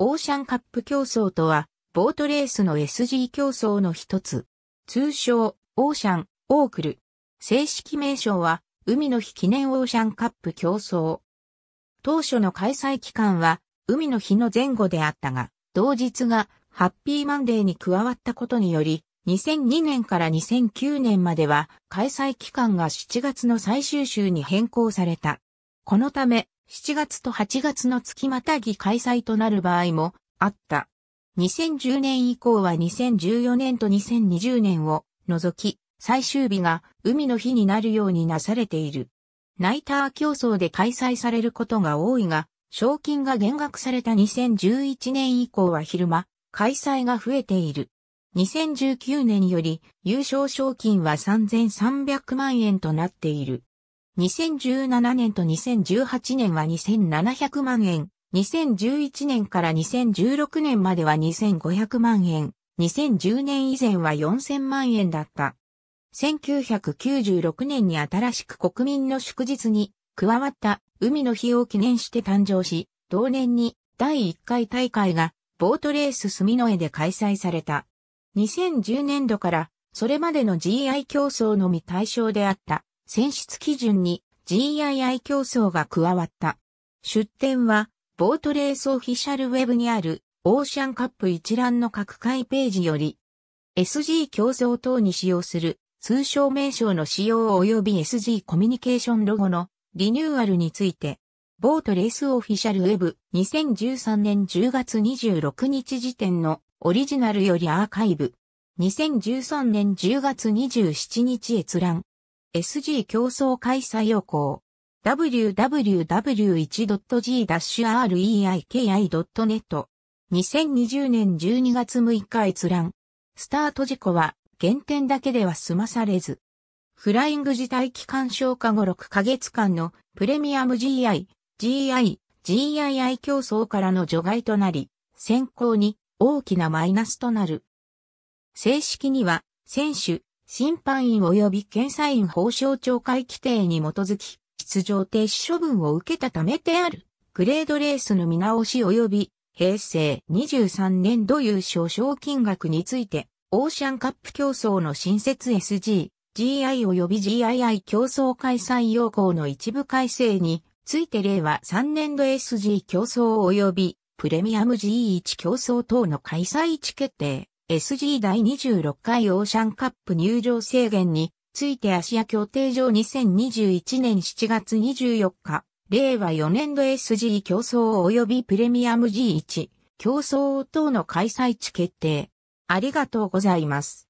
オーシャンカップ競争とは、ボートレースの SG 競争の一つ。通称、オーシャン、オークル。正式名称は、海の日記念オーシャンカップ競争。当初の開催期間は、海の日の前後であったが、同日がハッピーマンデーに加わったことにより、2002年から2009年までは開催期間が7月の最終週に変更された。このため、7月と8月の月またぎ開催となる場合もあった。2010年以降は2014年と2020年を除き、最終日が海の日になるようになされている。ナイター競争で開催されることが多いが、賞金が減額された2011年以降は昼間、開催が増えている。2019年より優勝賞金は3300万円となっている。2017年と2018年は2700万円、2011年から2016年までは2500万円、2010年以前は4000万円だった。1996年に新しく国民の祝日に加わった海の日を記念して誕生し、同年に第1回大会がボートレース住之江で開催された。2010年度からそれまでの GI 競争のみ対象であった選出基準に GII 競争が加わった。出展は、ボートレースオフィシャルウェブにあるオーシャンカップ一覧の各回ページより、SG 競争等に使用する通称名称の使用及び SG コミュニケーションロゴのリニューアルについて、ボートレースオフィシャルウェブ2013年10月26日時点のオリジナルよりアーカイブ2013年10月27日閲覧 SG 競争開催要項 www1.g-reiki.net 2020年12月6日閲覧スタート事故は原点だけでは済まされずフライング自体期間消化後6ヶ月間のプレミアム GI、GI、GII 競争からの除外となり、選考に大きなマイナスとなる。正式には選手、審判員及び検査員報奨懲戒規定に基づき、出場停止処分を受けたためである。グレードレースの見直し及び、平成23年度優勝賞金額について、オーシャンカップ競争の新設 SG、GI 及び GII 競争開催要項の一部改正について令和3年度 SG 競争及びプレミアム G1 競争等の開催地決定。SG 第26回オーシャンカップ入場制限についてアシア協定上2021年7月24日、令和4年度 SG 競争及びプレミアム G1 競争等の開催地決定。ありがとうございます。